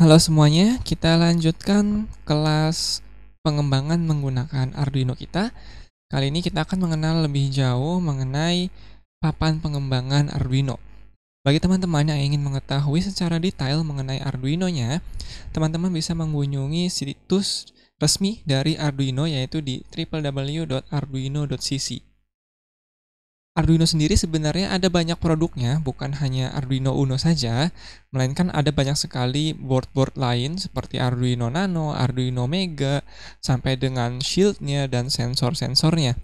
Halo semuanya, kita lanjutkan kelas pengembangan menggunakan Arduino kita. Kali ini kita akan mengenal lebih jauh mengenai papan pengembangan Arduino. Bagi teman-teman yang ingin mengetahui secara detail mengenai Arduino-nya, teman-teman bisa mengunjungi situs resmi dari Arduino yaitu di www.arduino.cc. Arduino sendiri sebenarnya ada banyak produknya, bukan hanya Arduino Uno saja, melainkan ada banyak sekali board-board lain seperti Arduino Nano, Arduino Mega, sampai dengan shieldnya dan sensor-sensornya.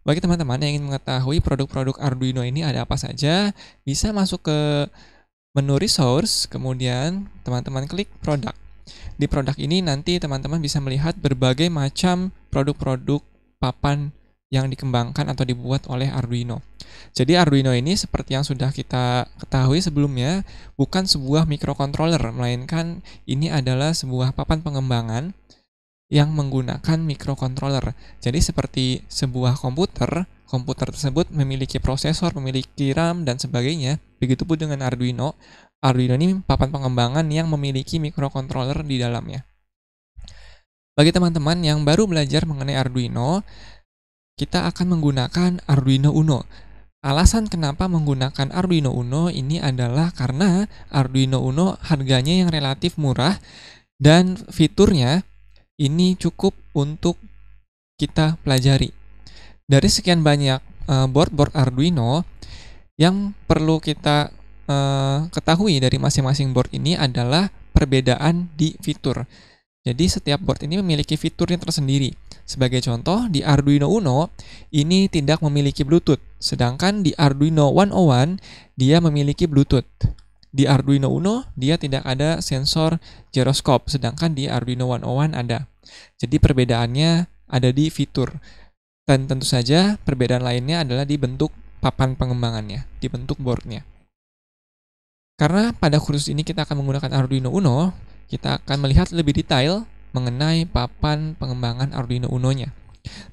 Bagi teman-teman yang ingin mengetahui produk-produk Arduino ini ada apa saja, bisa masuk ke menu resource, kemudian teman-teman klik produk. Di produk ini nanti teman-teman bisa melihat berbagai macam produk-produk papan yang dikembangkan atau dibuat oleh Arduino. Jadi Arduino ini seperti yang sudah kita ketahui sebelumnya bukan sebuah microcontroller melainkan ini adalah sebuah papan pengembangan yang menggunakan microcontroller. Jadi seperti sebuah komputer, komputer tersebut memiliki prosesor, memiliki RAM dan sebagainya. Begitupun dengan Arduino. Arduino ini papan pengembangan yang memiliki microcontroller di dalamnya. Bagi teman-teman yang baru belajar mengenai Arduino, kita akan menggunakan Arduino Uno. Alasan kenapa menggunakan Arduino Uno ini adalah karena Arduino Uno harganya yang relatif murah dan fiturnya ini cukup untuk kita pelajari. Dari sekian banyak eh, board-board uh, Arduino yang perlu kita uh, ketahui dari masing-masing board ini adalah perbedaan di fitur. Jadi setiap board ini memiliki fiturnya tersendiri. Sebagai contoh, di Arduino Uno ini tidak memiliki Bluetooth, sedangkan di Arduino 101 dia memiliki Bluetooth. Di Arduino Uno dia tidak ada sensor gyroskop, sedangkan di Arduino 101 ada. Jadi perbedaannya ada di fitur. Dan tentu saja perbedaan lainnya adalah di bentuk papan pengembangannya, di bentuk boardnya. Karena pada kursus ini kita akan menggunakan Arduino Uno, kita akan melihat lebih detail mengenai papan pengembangan Arduino Uno-nya.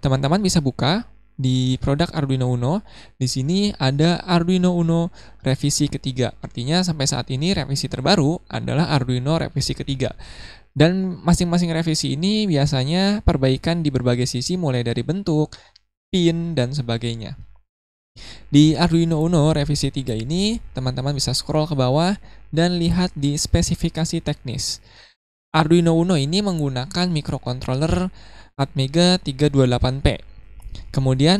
Teman-teman bisa buka di produk Arduino Uno. Di sini ada Arduino Uno revisi ketiga. Artinya sampai saat ini revisi terbaru adalah Arduino revisi ketiga. Dan masing-masing revisi ini biasanya perbaikan di berbagai sisi mulai dari bentuk, pin, dan sebagainya. Di Arduino Uno revisi 3 ini, teman-teman bisa scroll ke bawah dan lihat di spesifikasi teknis. Arduino Uno ini menggunakan microcontroller Atmega 328P. Kemudian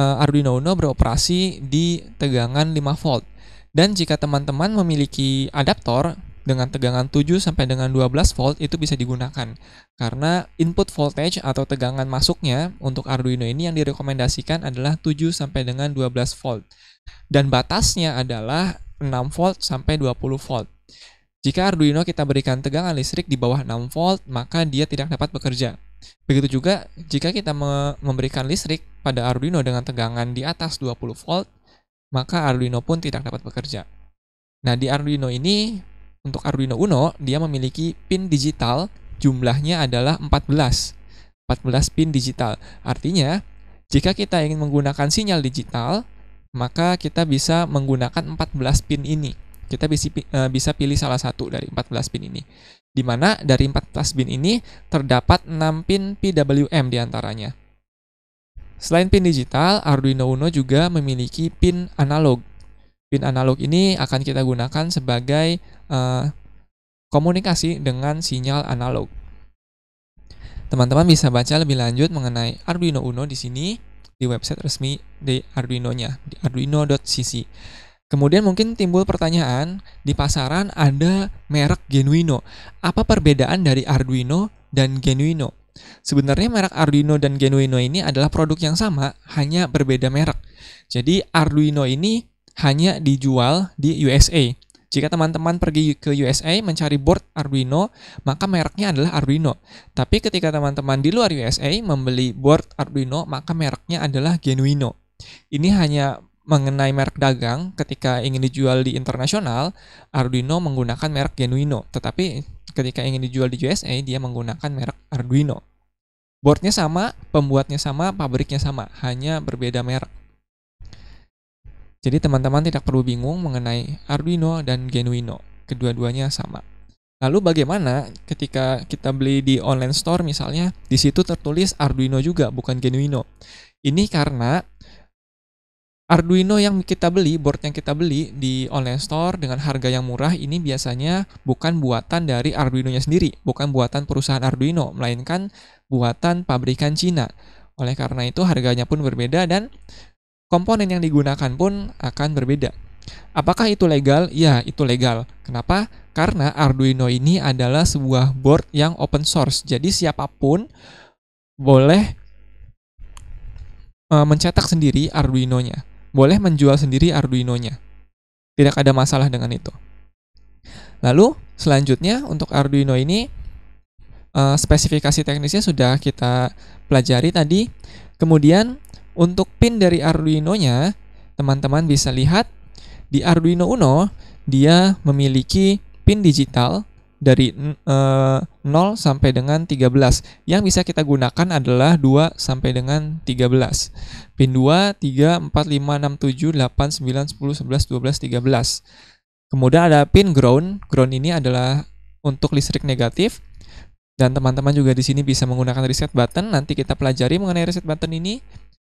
eh, Arduino Uno beroperasi di tegangan 5 volt. Dan jika teman-teman memiliki adaptor dengan tegangan 7 sampai dengan 12 volt itu bisa digunakan karena input voltage atau tegangan masuknya untuk Arduino ini yang direkomendasikan adalah 7 sampai dengan 12 volt dan batasnya adalah 6 volt sampai 20 volt. Jika Arduino kita berikan tegangan listrik di bawah 6 volt, maka dia tidak dapat bekerja. Begitu juga jika kita memberikan listrik pada Arduino dengan tegangan di atas 20 volt, maka Arduino pun tidak dapat bekerja. Nah, di Arduino ini untuk Arduino Uno dia memiliki pin digital jumlahnya adalah 14. 14 pin digital. Artinya, jika kita ingin menggunakan sinyal digital, maka kita bisa menggunakan 14 pin ini. Kita bisa eh, bisa pilih salah satu dari 14 pin ini. Di mana dari 14 pin ini terdapat 6 pin PWM diantaranya. Selain pin digital, Arduino Uno juga memiliki pin analog Pin analog ini akan kita gunakan sebagai uh, komunikasi dengan sinyal analog. Teman-teman bisa baca lebih lanjut mengenai Arduino Uno di sini di website resmi di Arduino-nya, di arduino.cc. Kemudian mungkin timbul pertanyaan, di pasaran ada merek Genuino. Apa perbedaan dari Arduino dan Genuino? Sebenarnya merek Arduino dan Genuino ini adalah produk yang sama, hanya berbeda merek. Jadi Arduino ini hanya dijual di USA. Jika teman-teman pergi ke USA mencari board Arduino, maka mereknya adalah Arduino. Tapi ketika teman-teman di luar USA membeli board Arduino, maka mereknya adalah Genuino. Ini hanya mengenai merek dagang ketika ingin dijual di internasional, Arduino menggunakan merek Genuino. Tetapi ketika ingin dijual di USA, dia menggunakan merek Arduino. Boardnya sama, pembuatnya sama, pabriknya sama, hanya berbeda merek. Jadi teman-teman tidak perlu bingung mengenai Arduino dan Genuino, kedua-duanya sama. Lalu bagaimana ketika kita beli di online store misalnya, di situ tertulis Arduino juga bukan Genuino. Ini karena Arduino yang kita beli, board yang kita beli di online store dengan harga yang murah ini biasanya bukan buatan dari Arduino-nya sendiri, bukan buatan perusahaan Arduino, melainkan buatan pabrikan Cina. Oleh karena itu harganya pun berbeda dan komponen yang digunakan pun akan berbeda. Apakah itu legal? Ya, itu legal. Kenapa? Karena Arduino ini adalah sebuah board yang open source. Jadi siapapun boleh eh, mencetak sendiri Arduino-nya. Boleh menjual sendiri Arduino-nya. Tidak ada masalah dengan itu. Lalu, selanjutnya untuk Arduino ini eh, spesifikasi teknisnya sudah kita pelajari tadi. Kemudian untuk pin dari Arduino-nya, teman-teman bisa lihat di Arduino Uno dia memiliki pin digital dari e, eh, 0 sampai dengan 13. Yang bisa kita gunakan adalah 2 sampai dengan 13. Pin 2, 3, 4, 5, 6, 7, 8, 9, 10, 11, 12, 13. Kemudian ada pin ground. Ground ini adalah untuk listrik negatif. Dan teman-teman juga di sini bisa menggunakan reset button. Nanti kita pelajari mengenai reset button ini.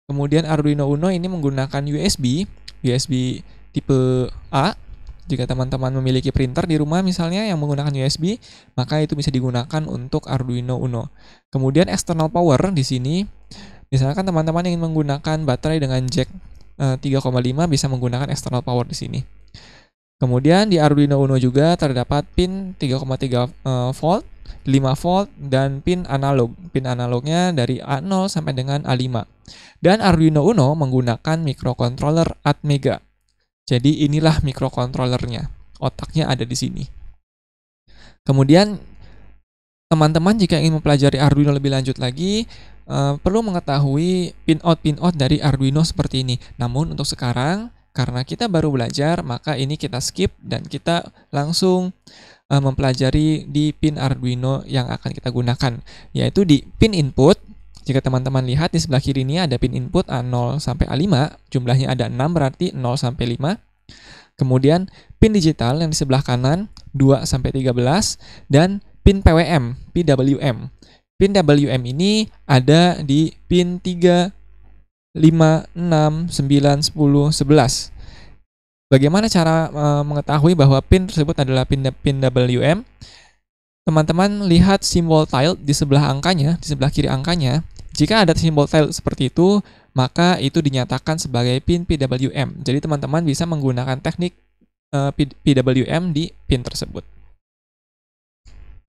Kemudian Arduino Uno ini menggunakan USB, USB tipe A. Jika teman-teman memiliki printer di rumah misalnya yang menggunakan USB, maka itu bisa digunakan untuk Arduino Uno. Kemudian external power di sini, misalkan teman-teman ingin menggunakan baterai dengan jack 3,5 eh, bisa menggunakan external power di sini. Kemudian di Arduino Uno juga terdapat pin 3,3 eh, volt 5 volt dan pin analog. Pin analognya dari A0 sampai dengan A5. Dan Arduino Uno menggunakan microcontroller Atmega. Jadi inilah microcontrollernya. Otaknya ada di sini. Kemudian teman-teman jika ingin mempelajari Arduino lebih lanjut lagi uh, perlu mengetahui pin out pin out dari Arduino seperti ini. Namun untuk sekarang karena kita baru belajar maka ini kita skip dan kita langsung uh, mempelajari di pin Arduino yang akan kita gunakan, yaitu di pin input. Jika teman-teman lihat di sebelah kiri ini ada pin input A0 sampai A5, jumlahnya ada 6 berarti 0 sampai 5. Kemudian pin digital yang di sebelah kanan 2 sampai 13 dan pin PWM, PWM. Pin WM ini ada di pin 3, 5, 6, 9, 10, 11. Bagaimana cara e, mengetahui bahwa pin tersebut adalah pin pin WM? Teman-teman lihat simbol tile di sebelah angkanya, di sebelah kiri angkanya. Jika ada simbol tile seperti itu, maka itu dinyatakan sebagai pin PWM. Jadi teman-teman bisa menggunakan teknik e, eh, PWM di pin tersebut.